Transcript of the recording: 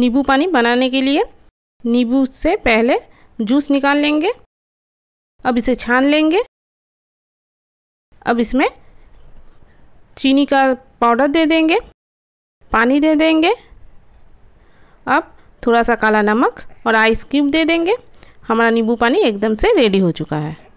नींबू पानी बनाने के लिए नींबू से पहले जूस निकाल लेंगे अब इसे छान लेंगे अब इसमें चीनी का पाउडर दे देंगे पानी दे देंगे अब थोड़ा सा काला नमक और आइस क्यूब दे देंगे हमारा नींबू पानी एकदम से रेडी हो चुका है